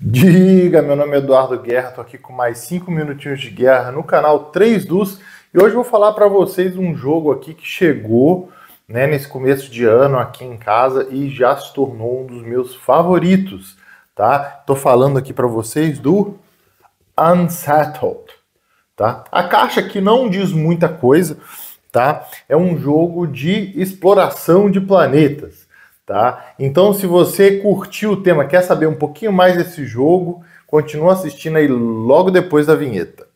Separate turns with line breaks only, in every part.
Diga, meu nome é Eduardo Guerra, estou aqui com mais 5 minutinhos de guerra no canal 3 dos e hoje vou falar para vocês um jogo aqui que chegou né, nesse começo de ano aqui em casa e já se tornou um dos meus favoritos, tá? Estou falando aqui para vocês do Unsettled, tá? A caixa aqui não diz muita coisa, tá? É um jogo de exploração de planetas. Tá? Então, se você curtiu o tema, quer saber um pouquinho mais desse jogo, continua assistindo aí logo depois da vinheta.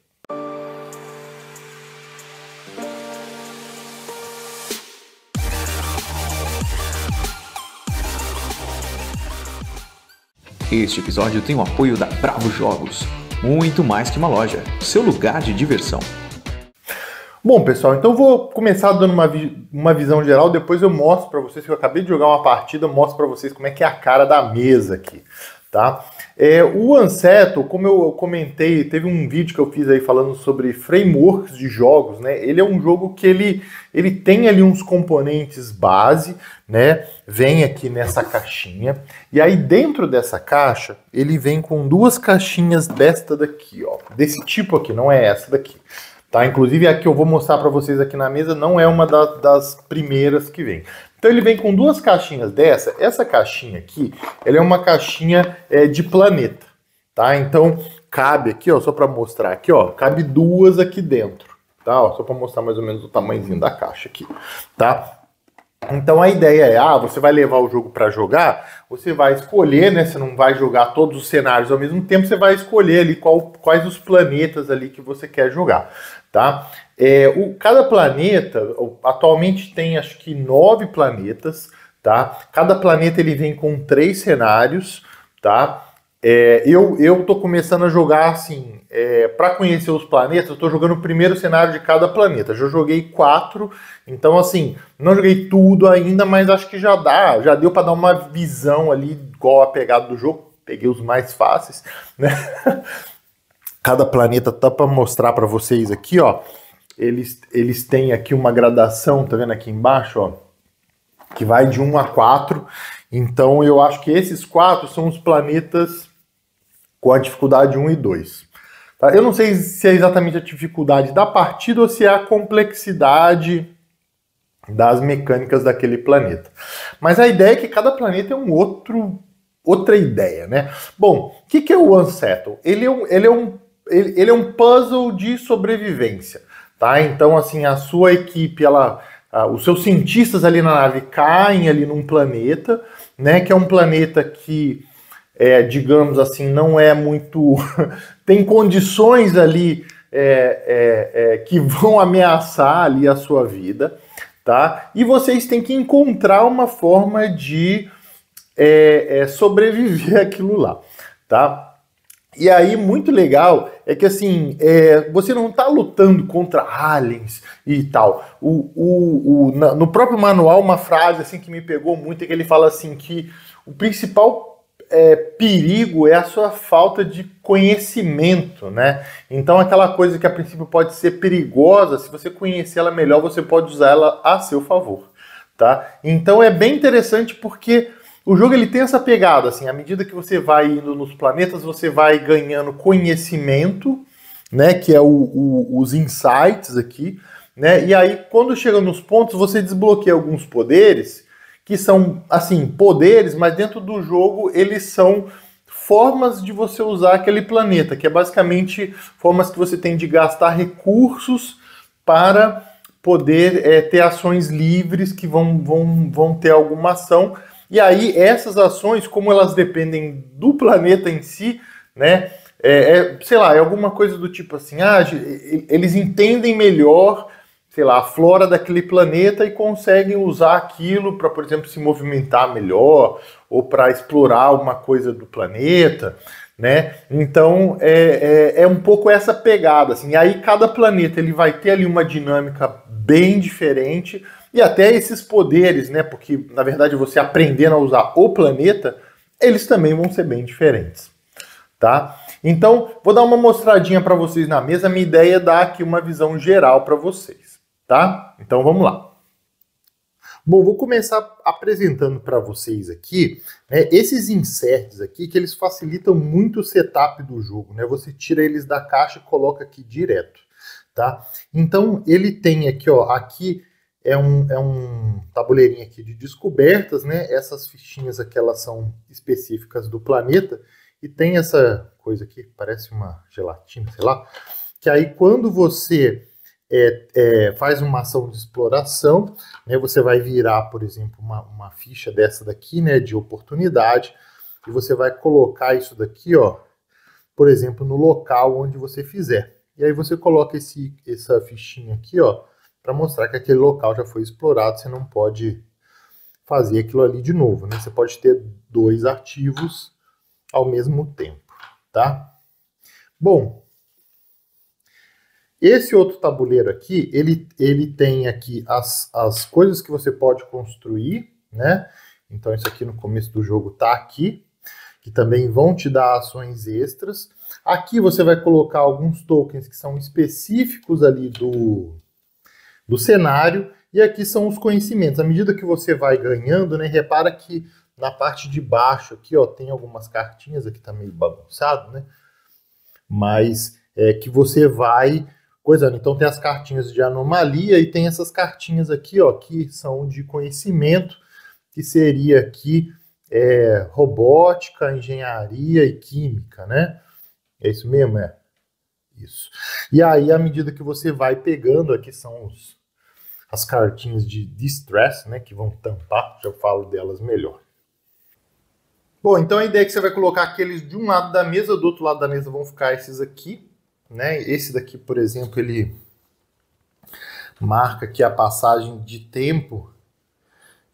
Este episódio tem o apoio da Bravo Jogos, muito mais que uma loja, seu lugar de diversão. Bom, pessoal, então vou começar dando uma, vi uma visão geral, depois eu mostro para vocês que eu acabei de jogar uma partida, mostro para vocês como é que é a cara da mesa aqui, tá? É, o Anseto, como eu comentei, teve um vídeo que eu fiz aí falando sobre frameworks de jogos, né? Ele é um jogo que ele, ele tem ali uns componentes base, né? Vem aqui nessa caixinha. E aí dentro dessa caixa, ele vem com duas caixinhas desta daqui, ó. Desse tipo aqui, não é essa daqui. Tá? Inclusive, a que eu vou mostrar para vocês aqui na mesa não é uma das, das primeiras que vem. Então ele vem com duas caixinhas dessa. Essa caixinha aqui, ela é uma caixinha é, de planeta, tá? Então cabe aqui, ó, só para mostrar aqui, ó, cabe duas aqui dentro, tá? Ó, só para mostrar mais ou menos o tamanhozinho da caixa aqui, tá? Então a ideia é, ah, você vai levar o jogo para jogar, você vai escolher, né? Você não vai jogar todos os cenários ao mesmo tempo, você vai escolher ali qual, quais os planetas ali que você quer jogar, tá? É, o, cada planeta, atualmente tem acho que nove planetas, tá? Cada planeta ele vem com três cenários, tá? É, eu eu tô começando a jogar assim, é, para conhecer os planetas, eu tô jogando o primeiro cenário de cada planeta. Já joguei quatro, então assim, não joguei tudo ainda, mas acho que já dá, já deu para dar uma visão ali igual a pegada do jogo. Peguei os mais fáceis, né? Cada planeta tá para mostrar para vocês aqui, ó. Eles eles têm aqui uma gradação, tá vendo aqui embaixo, ó, que vai de 1 a 4. Então eu acho que esses quatro são os planetas com a dificuldade 1 e 2. Tá? Eu não sei se é exatamente a dificuldade da partida ou se é a complexidade das mecânicas daquele planeta. Mas a ideia é que cada planeta é um outro outra ideia, né? Bom, o que, que é o Unsettle? Ele é um, ele é um, ele, ele é um puzzle de sobrevivência, tá? Então, assim, a sua equipe, ela, os seus cientistas ali na nave caem ali num planeta, né? Que é um planeta que é, digamos assim, não é muito. tem condições ali é, é, é, que vão ameaçar ali a sua vida, tá? E vocês têm que encontrar uma forma de é, é, sobreviver aquilo lá, tá? E aí, muito legal é que assim, é, você não está lutando contra aliens e tal. O, o, o na, no próprio manual, uma frase assim que me pegou muito é que ele fala assim que o principal é, perigo é a sua falta de conhecimento, né? Então, aquela coisa que a princípio pode ser perigosa, se você conhecer ela melhor, você pode usar ela a seu favor, tá? Então, é bem interessante porque o jogo ele tem essa pegada, assim, à medida que você vai indo nos planetas, você vai ganhando conhecimento, né? Que é o, o, os insights aqui, né? E aí, quando chega nos pontos, você desbloqueia alguns poderes que são, assim, poderes, mas dentro do jogo eles são formas de você usar aquele planeta, que é basicamente formas que você tem de gastar recursos para poder é, ter ações livres que vão, vão, vão ter alguma ação. E aí, essas ações, como elas dependem do planeta em si, né? É, é, sei lá, é alguma coisa do tipo assim, ah, eles entendem melhor sei lá, a flora daquele planeta e conseguem usar aquilo para, por exemplo, se movimentar melhor ou para explorar alguma coisa do planeta, né? Então é, é, é, um pouco essa pegada, assim. E aí cada planeta ele vai ter ali uma dinâmica bem diferente e até esses poderes, né? Porque na verdade você aprendendo a usar o planeta, eles também vão ser bem diferentes, tá? Então vou dar uma mostradinha para vocês na mesa. minha ideia é dar aqui uma visão geral para vocês tá? Então vamos lá. Bom, vou começar apresentando para vocês aqui né, esses inserts aqui que eles facilitam muito o setup do jogo, né? Você tira eles da caixa e coloca aqui direto, tá? Então ele tem aqui, ó, aqui é um, é um tabuleirinho aqui de descobertas, né? Essas fichinhas aqui elas são específicas do planeta e tem essa coisa aqui, parece uma gelatina, sei lá, que aí quando você é, é, faz uma ação de exploração, né, você vai virar, por exemplo, uma, uma ficha dessa daqui, né, de oportunidade, e você vai colocar isso daqui, ó, por exemplo, no local onde você fizer. E aí você coloca esse, essa fichinha aqui, ó, para mostrar que aquele local já foi explorado, você não pode fazer aquilo ali de novo, né? Você pode ter dois arquivos ao mesmo tempo, tá? Bom, esse outro tabuleiro aqui, ele, ele tem aqui as, as coisas que você pode construir, né? Então isso aqui no começo do jogo tá aqui, que também vão te dar ações extras. Aqui você vai colocar alguns tokens que são específicos ali do, do cenário, e aqui são os conhecimentos. À medida que você vai ganhando, né, repara que na parte de baixo aqui, ó, tem algumas cartinhas, aqui tá meio bagunçado, né? Mas é que você vai Pois é, então tem as cartinhas de anomalia e tem essas cartinhas aqui, ó, que são de conhecimento, que seria aqui é, robótica, engenharia e química, né? É isso mesmo, é. Isso. E aí, à medida que você vai pegando, aqui são os, as cartinhas de distress, né, que vão tampar, já falo delas melhor. Bom, então a ideia é que você vai colocar aqueles de um lado da mesa, do outro lado da mesa vão ficar esses aqui, né? Esse daqui, por exemplo, ele marca aqui a passagem de tempo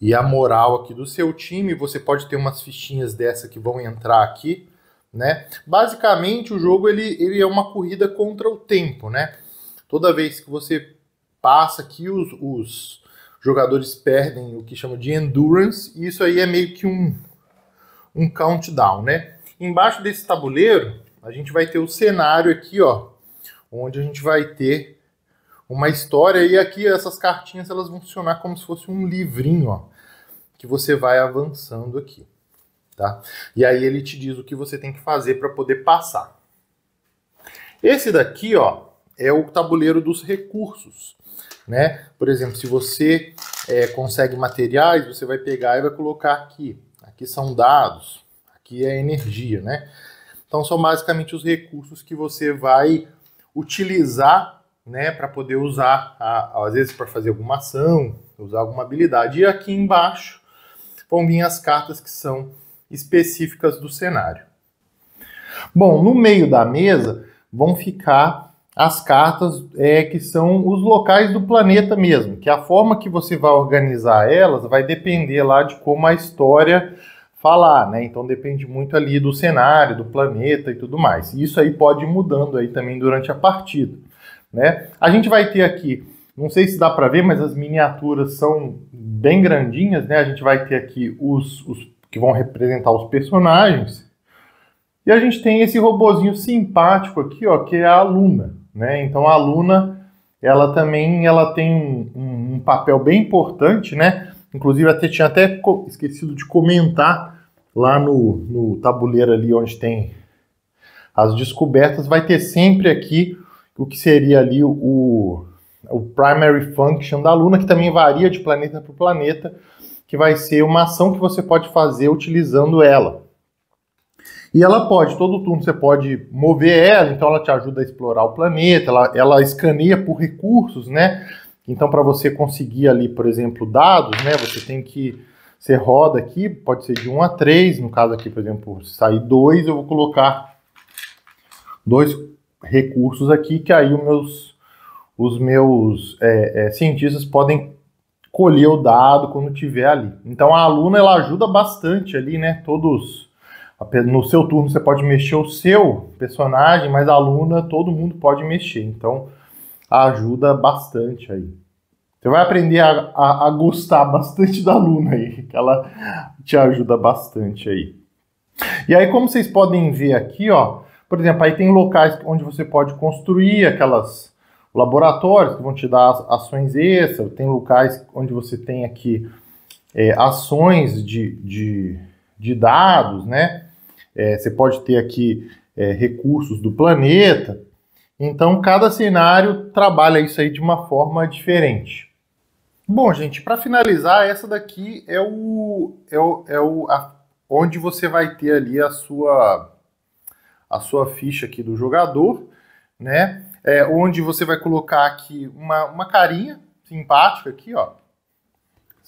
e a moral aqui do seu time. Você pode ter umas fichinhas dessa que vão entrar aqui, né? Basicamente, o jogo ele, ele é uma corrida contra o tempo, né? Toda vez que você passa aqui, os, os jogadores perdem o que chama de endurance, e isso aí é meio que um, um countdown, né? Embaixo desse tabuleiro, a gente vai ter o cenário aqui, ó, onde a gente vai ter uma história e aqui essas cartinhas elas vão funcionar como se fosse um livrinho, ó, que você vai avançando aqui, tá? E aí ele te diz o que você tem que fazer para poder passar. Esse daqui, ó, é o tabuleiro dos recursos, né? Por exemplo, se você é, consegue materiais, você vai pegar e vai colocar aqui. Aqui são dados, aqui é energia, né? Então são basicamente os recursos que você vai utilizar, né, para poder usar, a, às vezes para fazer alguma ação, usar alguma habilidade. E aqui embaixo vão vir as cartas que são específicas do cenário. Bom, no meio da mesa vão ficar as cartas é, que são os locais do planeta mesmo, que a forma que você vai organizar elas vai depender lá de como a história falar, né? Então depende muito ali do cenário, do planeta e tudo mais. Isso aí pode ir mudando aí também durante a partida, né? A gente vai ter aqui, não sei se dá para ver, mas as miniaturas são bem grandinhas, né? A gente vai ter aqui os, os que vão representar os personagens. E a gente tem esse robozinho simpático aqui, ó, que é a Luna, né? Então a Luna, ela também, ela tem um, um papel bem importante, né? Inclusive, até tinha até esquecido de comentar lá no, no tabuleiro ali onde tem as descobertas, vai ter sempre aqui o que seria ali o, o primary function da Luna, que também varia de planeta para planeta, que vai ser uma ação que você pode fazer utilizando ela. E ela pode, todo turno você pode mover ela, então ela te ajuda a explorar o planeta, ela, ela escaneia por recursos, né? Então, para você conseguir ali, por exemplo, dados, né, você tem que. Você roda aqui, pode ser de 1 a 3. No caso aqui, por exemplo, se sair 2, eu vou colocar dois recursos aqui que aí os meus, os meus é, é, cientistas podem colher o dado quando tiver ali. Então a aluna ela ajuda bastante ali, né? Todos no seu turno você pode mexer o seu personagem, mas a aluna todo mundo pode mexer. Então ajuda bastante aí. Você vai aprender a, a, a gostar bastante da Luna aí, que ela te ajuda bastante aí. E aí, como vocês podem ver aqui, ó, por exemplo, aí tem locais onde você pode construir aquelas laboratórios que vão te dar ações extras, tem locais onde você tem aqui é, ações de, de, de, dados, né? É, você pode ter aqui é, recursos do planeta. Então, cada cenário trabalha isso aí de uma forma diferente. Bom, gente, para finalizar, essa daqui é o, é o, é o a, onde você vai ter ali a sua a sua ficha aqui do jogador, né? É, onde você vai colocar aqui uma, uma carinha simpática aqui, ó,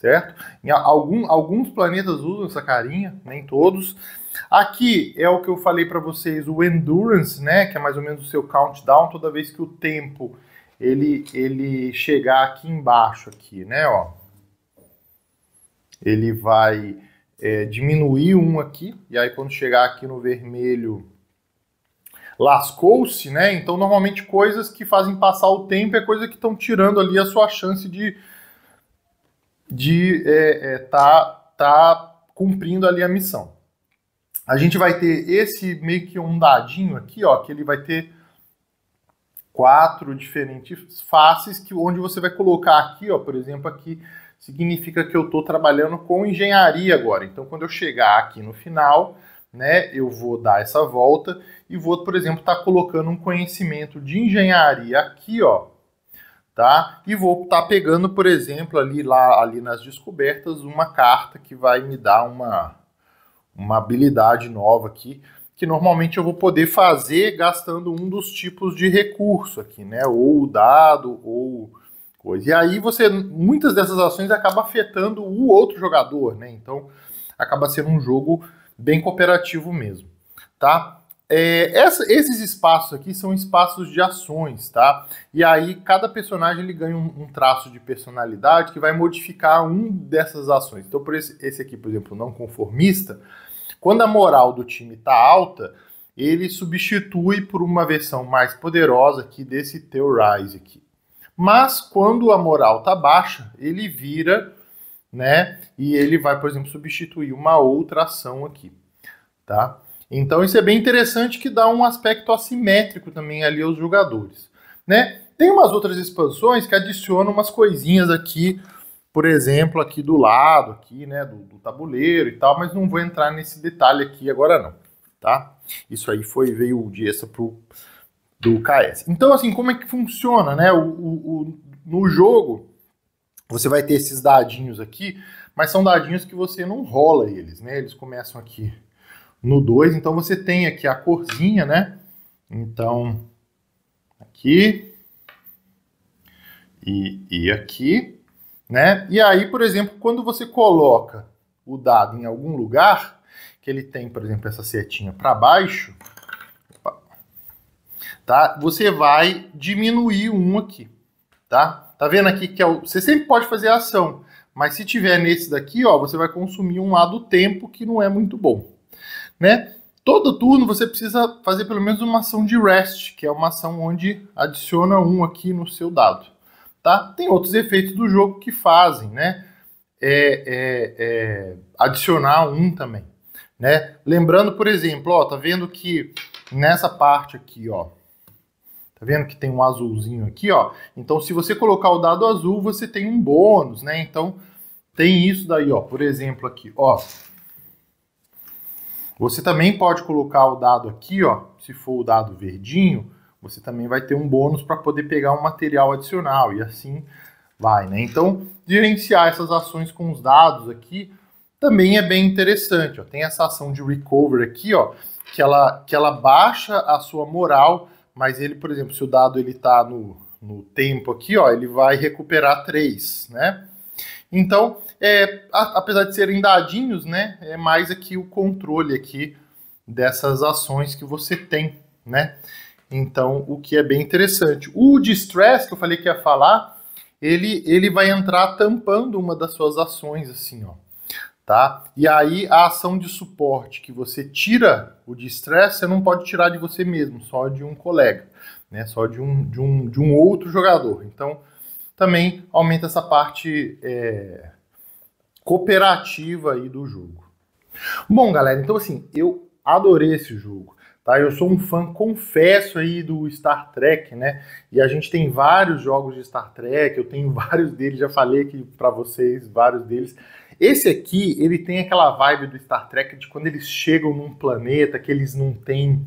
certo? Em algum, alguns planetas usam essa carinha, nem todos. Aqui é o que eu falei para vocês, o endurance, né, que é mais ou menos o seu countdown, toda vez que o tempo ele ele chegar aqui embaixo aqui, né, ó. Ele vai é, diminuir um aqui e aí quando chegar aqui no vermelho lascou-se, né? Então normalmente coisas que fazem passar o tempo é coisa que estão tirando ali a sua chance de de estar é, é, tá, tá cumprindo ali a missão. A gente vai ter esse meio que um dadinho aqui, ó, que ele vai ter quatro diferentes faces que onde você vai colocar aqui, ó, por exemplo, aqui significa que eu estou trabalhando com engenharia agora. Então, quando eu chegar aqui no final, né, eu vou dar essa volta e vou, por exemplo, estar tá colocando um conhecimento de engenharia aqui, ó, tá? E vou estar tá pegando, por exemplo, ali lá ali nas descobertas, uma carta que vai me dar uma uma habilidade nova aqui, que normalmente eu vou poder fazer gastando um dos tipos de recurso aqui, né? Ou o dado, ou coisa. E aí você muitas dessas ações acaba afetando o outro jogador, né? Então acaba sendo um jogo bem cooperativo mesmo, tá? É, essa, esses espaços aqui são espaços de ações, tá? E aí cada personagem ele ganha um, um traço de personalidade que vai modificar um dessas ações. Então, por esse, esse, aqui, por exemplo, não conformista, quando a moral do time tá alta, ele substitui por uma versão mais poderosa aqui desse Theorize aqui. Mas quando a moral tá baixa, ele vira, né? E ele vai, por exemplo, substituir uma outra ação aqui, tá? Então isso é bem interessante que dá um aspecto assimétrico também ali aos jogadores, né? Tem umas outras expansões que adicionam umas coisinhas aqui, por exemplo, aqui do lado, aqui, né, do, do tabuleiro e tal, mas não vou entrar nesse detalhe aqui agora não, tá? Isso aí foi veio de essa pro do KS. Então assim, como é que funciona, né? O, o, o, no jogo você vai ter esses dadinhos aqui, mas são dadinhos que você não rola eles, né? Eles começam aqui no 2. Então você tem aqui a corzinha, né? Então, aqui e, e aqui, né? E aí, por exemplo, quando você coloca o dado em algum lugar, que ele tem, por exemplo, essa setinha para baixo, tá? Você vai diminuir um aqui, tá? Tá vendo aqui que é o... você sempre pode fazer a ação, mas se tiver nesse daqui, ó, você vai consumir um lado do tempo que não é muito bom né? Todo turno você precisa fazer pelo menos uma ação de rest, que é uma ação onde adiciona um aqui no seu dado, tá? Tem outros efeitos do jogo que fazem, né? É, é, é adicionar um também, né? Lembrando, por exemplo, ó, tá vendo que nessa parte aqui, ó, Tá vendo que tem um azulzinho aqui, ó? Então, se você colocar o dado azul, você tem um bônus, né? Então, tem isso daí, ó. Por exemplo, aqui, ó. Você também pode colocar o dado aqui, ó, se for o dado verdinho, você também vai ter um bônus para poder pegar um material adicional e assim vai, né? Então, gerenciar essas ações com os dados aqui também é bem interessante, ó. Tem essa ação de recover aqui, ó, que ela, que ela baixa a sua moral, mas ele, por exemplo, se o dado ele tá no, no tempo aqui, ó, ele vai recuperar 3, né? Então, é, a, apesar de serem dadinhos, né, é mais aqui o controle aqui dessas ações que você tem, né? Então, o que é bem interessante. O distress que eu falei que ia falar, ele ele vai entrar tampando uma das suas ações assim, ó. Tá? E aí a ação de suporte que você tira o distress, você não pode tirar de você mesmo, só de um colega, né? Só de um, de um, de um outro jogador. Então, também aumenta essa parte é, cooperativa aí do jogo. Bom, galera, então assim, eu adorei esse jogo. Tá? Eu sou um fã, confesso aí do Star Trek, né? E a gente tem vários jogos de Star Trek, eu tenho vários deles, já falei aqui para vocês vários deles. Esse aqui, ele tem aquela vibe do Star Trek de quando eles chegam num planeta que eles não têm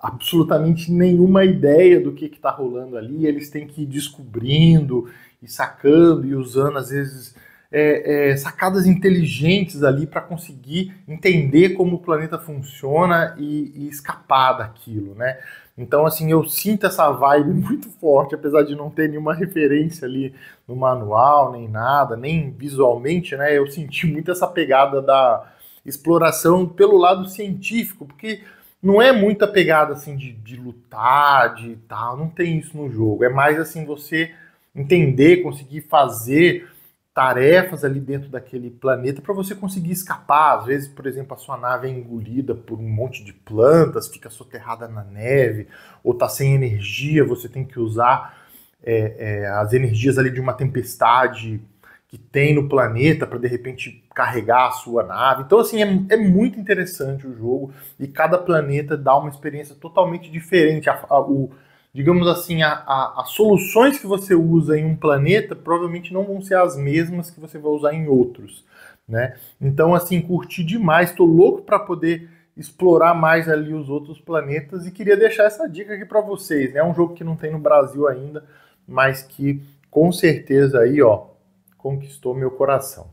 absolutamente nenhuma ideia do que está rolando ali, eles têm que ir descobrindo e sacando e usando, às vezes, é, é, sacadas inteligentes ali para conseguir entender como o planeta funciona e, e, escapar daquilo, né? Então, assim, eu sinto essa vibe muito forte, apesar de não ter nenhuma referência ali no manual, nem nada, nem visualmente, né? Eu senti muito essa pegada da exploração pelo lado científico, porque não é muita pegada assim de, de lutar, de tal, não tem isso no jogo. É mais assim você entender, conseguir fazer tarefas ali dentro daquele planeta para você conseguir escapar. Às vezes, por exemplo, a sua nave é engolida por um monte de plantas, fica soterrada na neve, ou tá sem energia, você tem que usar é, é, as energias ali de uma tempestade que tem no planeta para de repente carregar a sua nave. Então, assim, é, é, muito interessante o jogo e cada planeta dá uma experiência totalmente diferente. A, a, o, digamos assim, a, as soluções que você usa em um planeta provavelmente não vão ser as mesmas que você vai usar em outros. Né? Então, assim, curti demais, estou louco para poder explorar mais ali os outros planetas e queria deixar essa dica aqui para vocês. Né? É um jogo que não tem no Brasil ainda, mas que com certeza aí, ó, conquistou meu coração.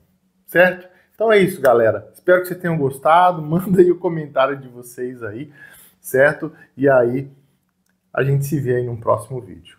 Certo? Então é isso, galera. Espero que vocês tenham gostado. Manda aí o comentário de vocês aí, certo? E aí a gente se vê aí num próximo vídeo.